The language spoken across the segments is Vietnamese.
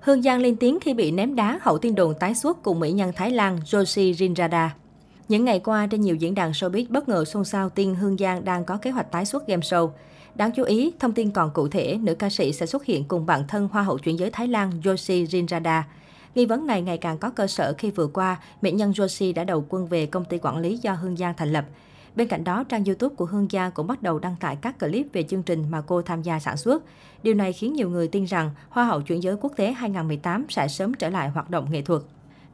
Hương Giang lên tiếng khi bị ném đá hậu tin đồn tái xuất cùng Mỹ nhân Thái Lan Josie Rinrada. Những ngày qua, trên nhiều diễn đàn showbiz bất ngờ xôn xao tin Hương Giang đang có kế hoạch tái xuất game show. Đáng chú ý, thông tin còn cụ thể, nữ ca sĩ sẽ xuất hiện cùng bạn thân Hoa hậu chuyển giới Thái Lan Josie Rinrada. Nghi vấn này ngày càng có cơ sở khi vừa qua, mỹ nhân Josie đã đầu quân về công ty quản lý do Hương Giang thành lập. Bên cạnh đó, trang YouTube của Hương Giang cũng bắt đầu đăng tải các clip về chương trình mà cô tham gia sản xuất. Điều này khiến nhiều người tin rằng Hoa hậu chuyển giới quốc tế 2018 sẽ sớm trở lại hoạt động nghệ thuật.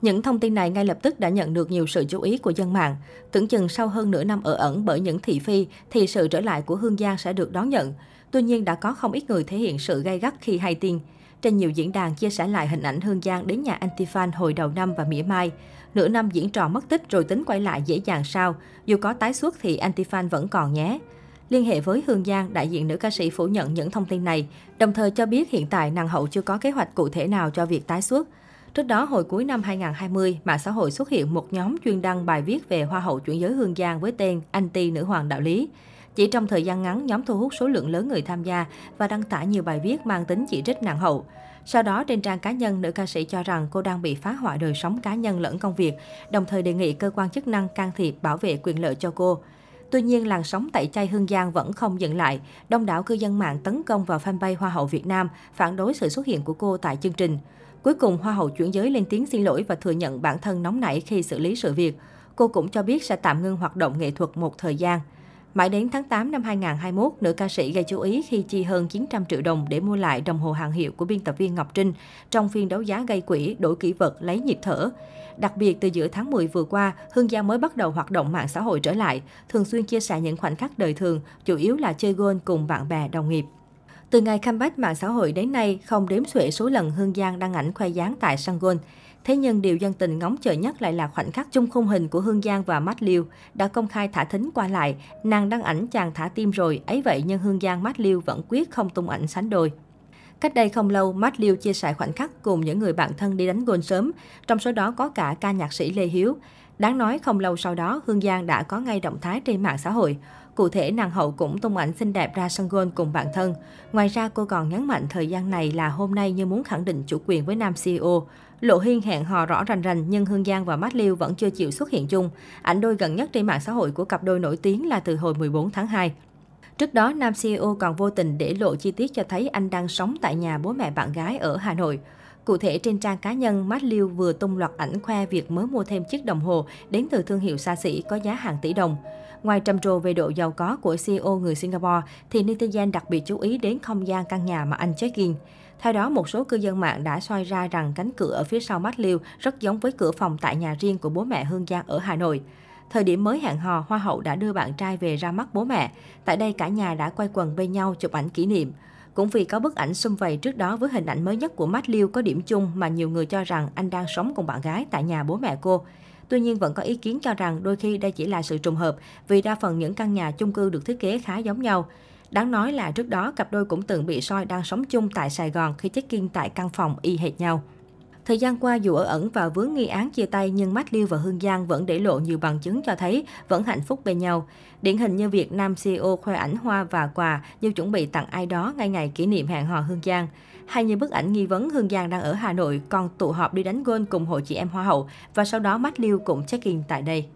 Những thông tin này ngay lập tức đã nhận được nhiều sự chú ý của dân mạng. Tưởng chừng sau hơn nửa năm ở ẩn bởi những thị phi, thì sự trở lại của Hương Giang sẽ được đón nhận. Tuy nhiên đã có không ít người thể hiện sự gay gắt khi hay tin. Trên nhiều diễn đàn chia sẻ lại hình ảnh Hương Giang đến nhà Antifan hồi đầu năm và mỉa mai. Nửa năm diễn trò mất tích rồi tính quay lại dễ dàng sao, dù có tái xuất thì Antifan vẫn còn nhé. Liên hệ với Hương Giang, đại diện nữ ca sĩ phủ nhận những thông tin này, đồng thời cho biết hiện tại nàng hậu chưa có kế hoạch cụ thể nào cho việc tái xuất. Trước đó, hồi cuối năm 2020, mạng xã hội xuất hiện một nhóm chuyên đăng bài viết về Hoa hậu chuyển giới Hương Giang với tên Anti Nữ Hoàng Đạo Lý. Chỉ trong thời gian ngắn, nhóm thu hút số lượng lớn người tham gia và đăng tải nhiều bài viết mang tính chỉ trích nặng hậu. Sau đó, trên trang cá nhân, nữ ca sĩ cho rằng cô đang bị phá hoại đời sống cá nhân lẫn công việc, đồng thời đề nghị cơ quan chức năng can thiệp bảo vệ quyền lợi cho cô. Tuy nhiên, làn sóng tẩy chay Hương Giang vẫn không dừng lại. Đông đảo cư dân mạng tấn công vào fanpage Hoa hậu Việt Nam, phản đối sự xuất hiện của cô tại chương trình. Cuối cùng, Hoa hậu chuyển giới lên tiếng xin lỗi và thừa nhận bản thân nóng nảy khi xử lý sự việc. Cô cũng cho biết sẽ tạm ngưng hoạt động nghệ thuật một thời gian. Mãi đến tháng 8 năm 2021, nữ ca sĩ gây chú ý khi chi hơn 900 triệu đồng để mua lại đồng hồ hàng hiệu của biên tập viên Ngọc Trinh trong phiên đấu giá gây quỹ, đổi kỷ vật, lấy nhịp thở. Đặc biệt, từ giữa tháng 10 vừa qua, Hương Giang mới bắt đầu hoạt động mạng xã hội trở lại, thường xuyên chia sẻ những khoảnh khắc đời thường, chủ yếu là chơi gôn cùng bạn bè, đồng nghiệp. Từ ngày comeback mạng xã hội đến nay, không đếm xuể số lần Hương Giang đăng ảnh khoe dáng tại sân golf, Thế nhưng điều dân tình ngóng chờ nhất lại là khoảnh khắc chung khung hình của Hương Giang và Matt Liêu đã công khai thả thính qua lại. Nàng đăng ảnh chàng thả tim rồi, ấy vậy nhưng Hương Giang Matt Liêu vẫn quyết không tung ảnh sánh đôi. Cách đây không lâu, Matt Liêu chia sẻ khoảnh khắc cùng những người bạn thân đi đánh golf sớm, trong số đó có cả ca nhạc sĩ Lê Hiếu. Đáng nói không lâu sau đó, Hương Giang đã có ngay động thái trên mạng xã hội. Cụ thể, nàng hậu cũng tung ảnh xinh đẹp ra sân gôn cùng bạn thân. Ngoài ra, cô còn nhấn mạnh thời gian này là hôm nay như muốn khẳng định chủ quyền với nam CEO. Lộ Hiên hẹn hò rõ rành rành nhưng Hương Giang và Mát Liêu vẫn chưa chịu xuất hiện chung. Ảnh đôi gần nhất trên mạng xã hội của cặp đôi nổi tiếng là từ hồi 14 tháng 2. Trước đó, nam CEO còn vô tình để lộ chi tiết cho thấy anh đang sống tại nhà bố mẹ bạn gái ở Hà Nội. Cụ thể, trên trang cá nhân, Matthew vừa tung loạt ảnh khoe việc mới mua thêm chiếc đồng hồ đến từ thương hiệu xa xỉ có giá hàng tỷ đồng. Ngoài trầm trồ về độ giàu có của CEO người Singapore, thì netizen đặc biệt chú ý đến không gian căn nhà mà anh check-in. Theo đó, một số cư dân mạng đã soi ra rằng cánh cửa ở phía sau mắt liêu rất giống với cửa phòng tại nhà riêng của bố mẹ Hương Giang ở Hà Nội. Thời điểm mới hẹn hò, Hoa hậu đã đưa bạn trai về ra mắt bố mẹ. Tại đây, cả nhà đã quay quần bên nhau chụp ảnh kỷ niệm. Cũng vì có bức ảnh xung vầy trước đó với hình ảnh mới nhất của Matt Liu có điểm chung mà nhiều người cho rằng anh đang sống cùng bạn gái tại nhà bố mẹ cô. Tuy nhiên vẫn có ý kiến cho rằng đôi khi đây chỉ là sự trùng hợp vì đa phần những căn nhà chung cư được thiết kế khá giống nhau. Đáng nói là trước đó cặp đôi cũng từng bị soi đang sống chung tại Sài Gòn khi check-in tại căn phòng y hệt nhau. Thời gian qua, dù ở ẩn và vướng nghi án chia tay nhưng Mách Liêu và Hương Giang vẫn để lộ nhiều bằng chứng cho thấy vẫn hạnh phúc bên nhau. Điển hình như việc nam CEO khoe ảnh hoa và quà như chuẩn bị tặng ai đó ngay ngày kỷ niệm hẹn hò Hương Giang. Hay như bức ảnh nghi vấn Hương Giang đang ở Hà Nội còn tụ họp đi đánh gôn cùng hội chị em Hoa hậu và sau đó Mách Liêu cũng check-in tại đây.